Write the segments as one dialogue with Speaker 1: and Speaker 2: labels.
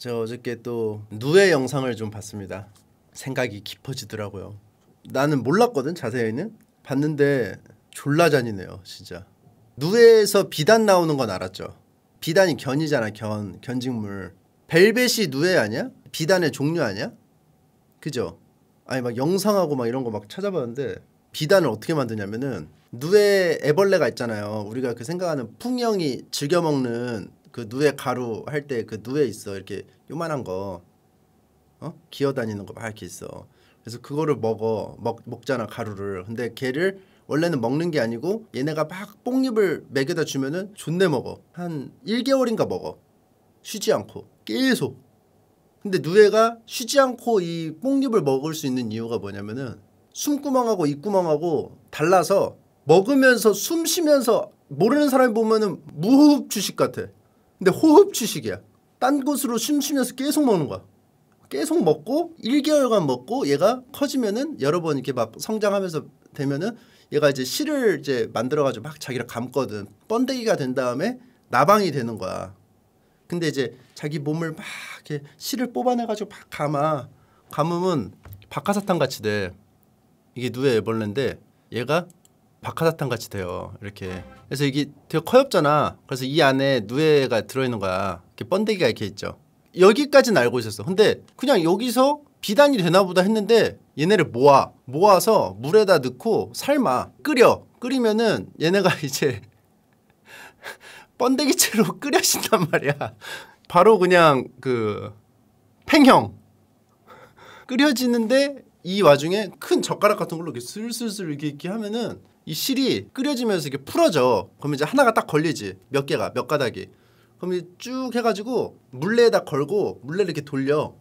Speaker 1: 저 어저께 또누에 영상을 좀 봤습니다. 생각이 깊어지더라고요. 나는 몰랐거든 자세히는 봤는데 졸라 잔이네요 진짜. 누에에서 비단 나오는 건 알았죠. 비단이 견이잖아 견 견직물. 벨벳이 누에 아니야? 비단의 종류 아니야? 그죠? 아니 막 영상하고 막 이런 거 막 찾아봤는데 비단을 어떻게 만드냐면은 누에 애벌레가 있잖아요. 우리가 그 생각하는 풍영이 즐겨 먹는 그 누에 가루 할 때 그 누에 있어 이렇게 요만한 거 어? 기어다니는 거 막 이렇게 있어 그래서 그거를 먹어 먹, 먹잖아 가루를 근데 걔를 원래는 먹는 게 아니고 얘네가 막 뽕잎을 먹여다 주면은 존내 먹어 한 1개월인가 먹어 쉬지 않고 계속 근데 누에가 쉬지 않고 이 뽕잎을 먹을 수 있는 이유가 뭐냐면은 숨구멍하고 입구멍하고 달라서 먹으면서 숨 쉬면서 모르는 사람이 보면은 무호흡 주식 같아 근데 호흡 취식이야. 딴 곳으로 숨 쉬면서 계속 먹는 거야. 계속 먹고 1개월간 먹고 얘가 커지면은 여러 번 이렇게 막 성장하면서 되면은 얘가 이제 실을 이제 만들어 가지고 막 자기를 감거든. 번데기가 된 다음에 나방이 되는 거야. 근데 이제 자기 몸을 막 이렇게 실을 뽑아내 가지고 막 감아. 감으면 박하사탕 같이 돼. 이게 누에 애벌레인데 얘가 바카다탕 같이 돼요. 이렇게. 그래서 이게 되게 커엽잖아. 그래서 이 안에 누에가 들어있는 거야. 이렇게 번데기가 이렇게 있죠. 여기까지는 알고 있었어. 근데 그냥 여기서 비단이 되나보다 했는데 얘네를 모아 모아서 물에다 넣고 삶아 끓여 끓이면은 얘네가 이제 번데기채로 끓여진단 말이야. 바로 그냥 그 팽형 끓여지는데 이 와중에 큰 젓가락 같은 걸로 이렇게 슬슬슬 이렇게, 이렇게 하면은 이 실이 끓여지면서 이게 렇 풀어져. 그럼 이제 하나가 딱 걸리지. 몇 개가 몇 가닥이. 그럼 쭉 해가지고 물레에다 걸고 물레를 이렇게 돌려.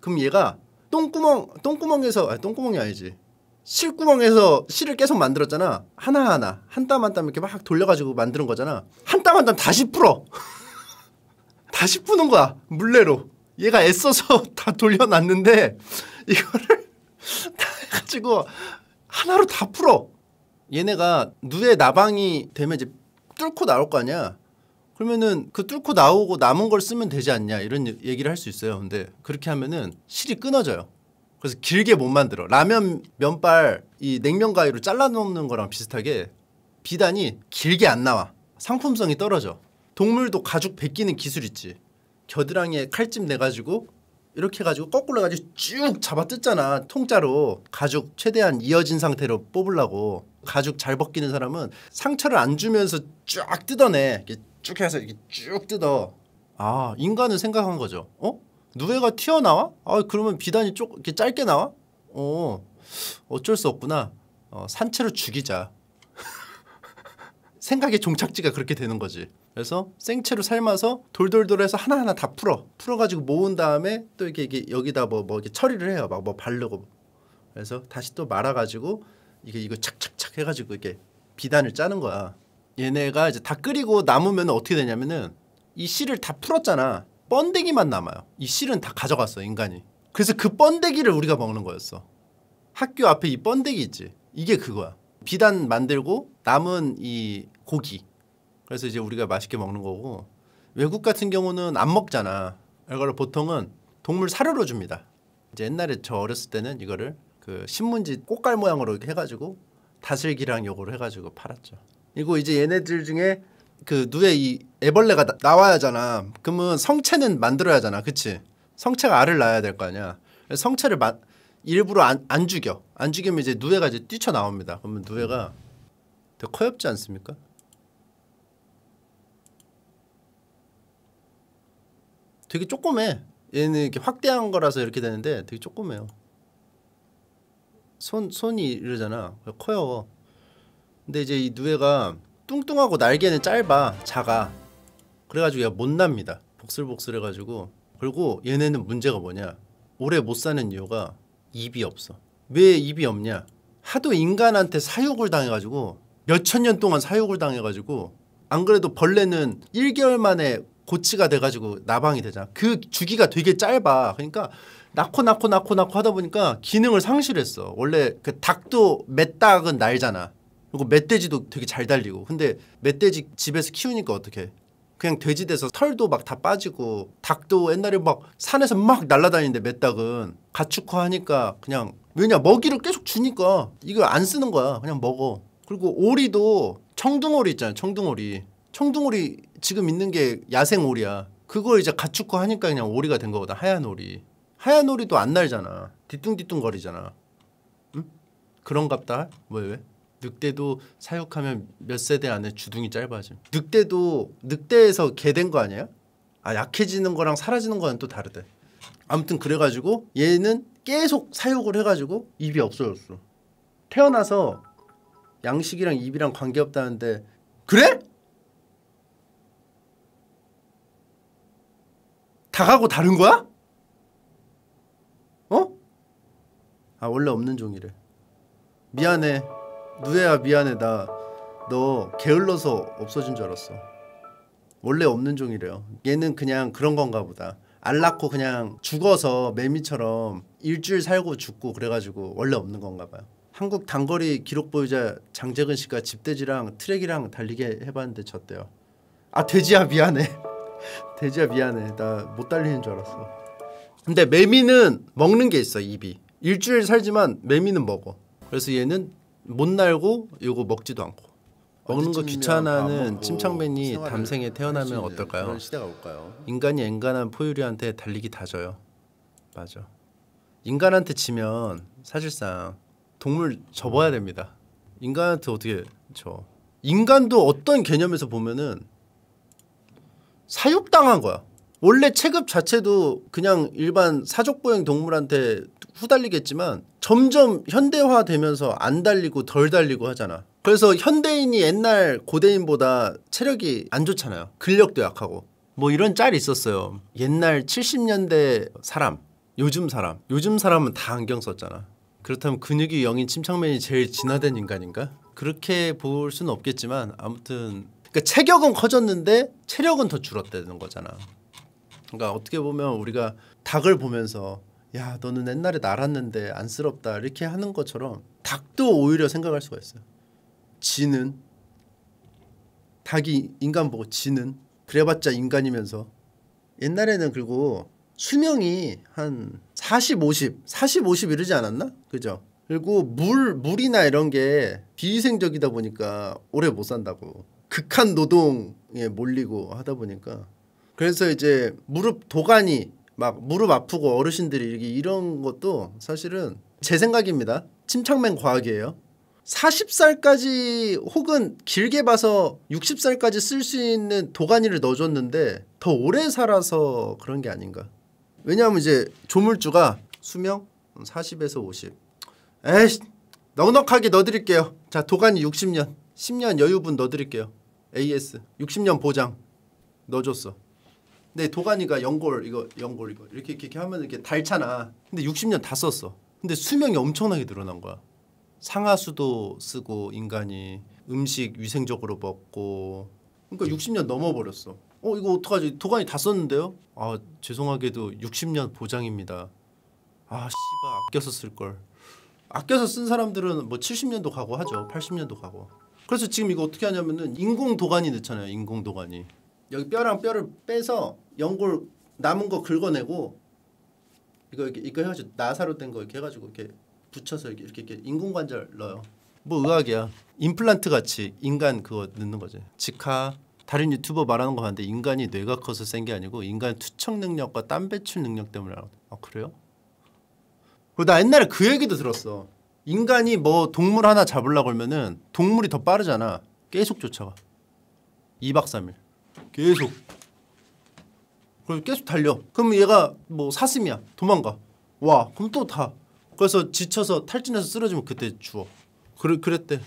Speaker 1: 그럼 얘가 똥구멍 똥구멍에서 아니 똥구멍이 아니지. 실구멍에서 실을 계속 만들었잖아. 하나하나 한땀 한땀 한 땀 이렇게 막 돌려가지고 만드는 거잖아. 한땀 한땀 다시 풀어. 다시 푸는 거야 물레로. 얘가 애써서 다 돌려놨는데 이거를 다 해가지고 하나로 다 풀어. 얘네가 누에 나방이 되면 이제 뚫고 나올 거 아니야. 그러면은 그 뚫고 나오고 남은 걸 쓰면 되지 않냐 이런 얘기를 할 수 있어요. 근데 그렇게 하면은 실이 끊어져요. 그래서 길게 못 만들어. 라면 면발 이 냉면 가위로 잘라 놓는 거랑 비슷하게 비단이 길게 안 나와. 상품성이 떨어져. 동물도 가죽 베끼는 기술 있지. 겨드랑이에 칼집 내 가지고 이렇게 해가지고 거꾸로 가지고쭉 잡아 뜯잖아 통짜로 가죽 최대한 이어진 상태로 뽑으려고 가죽 잘 벗기는 사람은 상처를 안 주면서 쫙 뜯어내. 이렇게 쭉 해서 이렇게 쭉 뜯어. 아 인간은 생각한 거죠. 어? 누에가 튀어나와? 아 그러면 비단이 쪼, 이렇게 짧게 나와? 어 어쩔 수 없구나. 어, 산채로 죽이자. 생각의 종착지가 그렇게 되는 거지. 그래서 생채로 삶아서 돌돌돌해서 하나하나 다 풀어 풀어가지고 모은 다음에 또 이게, 이게 여기다 뭐뭐 뭐 이렇게 처리를 해요 막 뭐 바르고 그래서 다시 또 말아가지고 이게 이거 착착착 해가지고 이게 비단을 짜는 거야. 얘네가 이제 다 끓이고 남으면 어떻게 되냐면은 이 씨를 다 풀었잖아. 뻔데기만 남아요. 이 씨는 다 가져갔어 인간이. 그래서 그뻔데기를 우리가 먹는 거였어. 학교 앞에 이뻔데기 있지. 이게 그거야. 비단 만들고 남은 이 고기. 그래서 이제 우리가 맛있게 먹는 거고 외국 같은 경우는 안 먹잖아. 이걸 보통은 동물 사료로 줍니다. 이제 옛날에 저 어렸을 때는 이거를 그 신문지 꽃갈 모양으로 이렇게 해가지고 다슬기랑 요거를 해가지고 팔았죠. 그리고 이제 얘네들 중에 그 누에 이 애벌레가 나, 와야잖아 그러면 성체는 만들어야 하잖아. 그치? 성체가 알을 낳아야 될 거 아니야. 성체를 마, 일부러 안, 안 죽여. 안 죽이면 이제 누에가 이제 뛰쳐나옵니다. 그러면 누에가 되 커엽지 않습니까? 되게 조그매. 얘는 이렇게 확대한 거라서 이렇게 되는데 되게 조그매요. 손 손이 이러잖아. 커요. 근데 이제 이 누에가 뚱뚱하고 날개는 짧아 작아. 그래가지고 얘못 납니다. 복슬복슬해가지고 그리고 얘네는 문제가 뭐냐? 오래 못 사는 이유가 입이 없어. 왜 입이 없냐? 하도 인간한테 사육을 당해가지고 몇천 년 동안 사육을 당해가지고 안 그래도 벌레는 1개월 만에 고치가 돼가지고 나방이 되잖아. 그 주기가 되게 짧아. 그러니까 낳고 낳고 낳고 낳고 하다 보니까 기능을 상실했어. 원래 그 닭도 맷닭은 날잖아. 그리고 멧돼지도 되게 잘 달리고. 근데 멧돼지 집에서 키우니까 어떻게? 그냥 돼지 돼서 털도 막 다 빠지고 닭도 옛날에 막 산에서 막 날아다니는데 맷닭은 가축화하니까 그냥 왜냐 먹이를 계속 주니까 이거 안 쓰는 거야. 그냥 먹어. 그리고 오리도 청둥오리 있잖아. 청둥오리. 청둥오리 지금 있는 게 야생 오리야. 그걸 이제 가축화하니까 그냥 오리가 된 거거든. 하얀 오리. 하얀 오리도 안 날잖아. 뒤뚱뒤뚱 거리잖아. 응? 그런갑다. 왜 왜? 늑대도 사육하면 몇 세대 안에 주둥이 짧아짐. 늑대도 늑대에서 개된 거 아니야? 아 약해지는 거랑 사라지는 거는 또 다르대. 아무튼 그래가지고 얘는 계속 사육을 해가지고 입이 없어졌어. 태어나서 양식이랑 입이랑 관계 없다는데 그래? 다가고 다른 거야? 아 원래 없는 종이래 미안해 누에야 미안해 나 너 게을러서 없어진 줄 알았어 원래 없는 종이래요 얘는 그냥 그런 건가 보다 알 낳고 그냥 죽어서 매미처럼 일주일 살고 죽고 그래가지고 원래 없는 건가 봐요 한국 단거리 기록 보유자 장재근 씨가 집돼지랑 트랙이랑 달리게 해봤는데 졌대요 아 돼지야 미안해 돼지야 미안해 나 못 달리는 줄 알았어 근데 매미는 먹는 게 있어 입이 일주일 살지만 매미는 먹어. 그래서 얘는 못 날고 이거 먹지도 않고 먹는 거 귀찮아하는 침착맨이 담생에 태어나면 어떨까요? 인간이 엔간한 포유류한테 달리기 다 져요. 맞아. 인간한테 지면 사실상 동물 접어야 됩니다. 인간한테 어떻게 저 인간도 어떤 개념에서 보면은 사육당한 거야. 원래 체급 자체도 그냥 일반 사족보행 동물한테 후달리겠지만 점점 현대화되면서 안 달리고 덜 달리고 하잖아. 그래서 현대인이 옛날 고대인보다 체력이 안 좋잖아요. 근력도 약하고. 뭐 이런 짤이 있었어요. 옛날 70년대 사람, 요즘 사람. 요즘 사람은 다 안경 썼잖아. 그렇다면 근육이 영인 침착맨이 제일 진화된 인간인가? 그렇게 볼 수는 없겠지만 아무튼 그러니까 체격은 커졌는데 체력은 더 줄었다는 거잖아. 그러니까 어떻게 보면 우리가 닭을 보면서 야 너는 옛날에 날았는데 안쓰럽다 이렇게 하는 것처럼 닭도 오히려 생각할 수가 있어요. 지는 닭이 인간 보고 지는 그래봤자 인간이면서 옛날에는 그리고 수명이 한 40, 50, 40, 50 이러지 않았나? 그죠? 그리고 물, 물이나 이런 게 비위생적이다 보니까 오래 못 산다고 극한 노동에 몰리고 하다 보니까 그래서 이제 무릎 도가니 막 무릎 아프고 어르신들이 이런 것도 사실은 제 생각입니다. 침착맨 과학이에요. 40살까지 혹은 길게 봐서 60살까지 쓸 수 있는 도가니를 넣어줬는데 더 오래 살아서 그런 게 아닌가. 왜냐하면 이제 조물주가 수명 40에서 50. 에이 넉넉하게 넣어드릴게요. 자 도가니 60년. 10년 여유분 넣어드릴게요. AS 60년 보장 넣어줬어. 근 도가니가 연골 이거 연골 이거 이렇게 이렇게, 하면 이렇게 닳잖아. 근데 60년 다 썼어. 근데 수명이 엄청나게 늘어난 거야. 상하수도 쓰고 인간이 음식 위생적으로 먹고 그러니까 60년 넘어버렸어. 어 이거 어떡하지? 도가니 다 썼는데요? 아 죄송하게도 60년 보장입니다. 아 씨발 아껴서 쓸 걸. 아껴서 쓴 사람들은 뭐 70년도 가고 하죠. 80년도 가고. 그래서 지금 이거 어떻게 하냐면은 인공 도가니 넣잖아요. 인공 도가니. 여기 뼈랑 뼈를 빼서 연골 남은 거 긁어내고 이거 이렇게 이거 해가지고 나사로 된 거 이렇게 해가지고 이렇게 붙여서 이렇게 이렇게, 이렇게 인공관절 넣어요. 뭐 의학이야. 임플란트 같이 인간 그거 넣는 거지. 직하 다른 유튜버 말하는 거 봤는데 인간이 뇌가 커서 센 게 아니고 인간 투척 능력과 땀 배출 능력 때문에 알아. 아 그래요? 그리고 나 옛날에 그 얘기도 들었어. 인간이 뭐 동물 하나 잡으려고 하면은 동물이 더 빠르잖아. 계속 쫓아가. 2박 3일. 계속 그럼 계속 달려 그럼 얘가 뭐 사슴이야 도망가 와 그럼 또다 그래서 지쳐서 탈진해서 쓰러지면 그때 주워 그래, 그랬대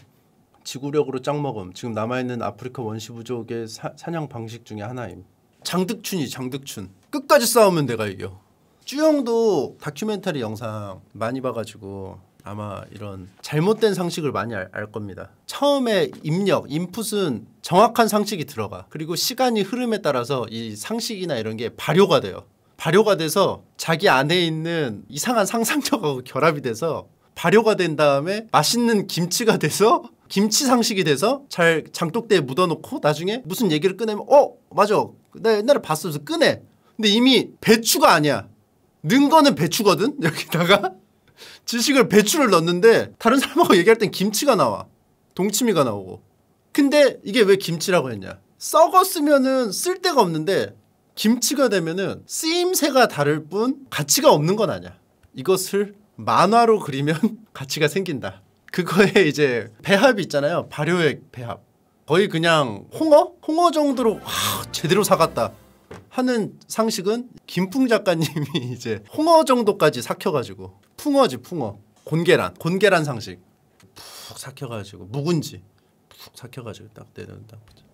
Speaker 1: 지구력으로 짱먹음 지금 남아있는 아프리카 원시부족의 사, 사냥 방식 중에 하나임 장득춘이 장득춘 끝까지 싸우면 내가 이겨 쭈영도 다큐멘터리 영상 많이 봐가지고 아마 이런 잘못된 상식을 많이 알, 알, 겁니다. 처음에 입력, 인풋은 정확한 상식이 들어가. 그리고 시간이 흐름에 따라서 이 상식이나 이런 게 발효가 돼요. 발효가 돼서 자기 안에 있는 이상한 상상력하고 결합이 돼서 발효가 된 다음에 맛있는 김치가 돼서 김치 상식이 돼서 잘 장독대에 묻어놓고 나중에 무슨 얘기를 꺼내면 어 맞아 나 옛날에 봤어 그래서 꺼내 근데 이미 배추가 아니야 는 거는 배추거든 여기다가 지식을 배추를 넣는데 다른 사람하고 얘기할 땐 김치가 나와 동치미가 나오고 근데 이게 왜 김치라고 했냐 썩었으면은 쓸데가 없는데 김치가 되면은 쓰임새가 다를 뿐 가치가 없는 건 아니야 이것을 만화로 그리면 가치가 생긴다 그거에 이제 배합이 있잖아요 발효액 배합 거의 그냥 홍어? 홍어 정도로 와 제대로 사갔다 하는 상식은 김풍 작가님이 이제 홍어 정도까지 삭혀가지고 풍어지 풍어 곤계란 곤계란 상식 푹 삭혀가지고 묵은지 푹 삭혀가지고 딱 내려다 보자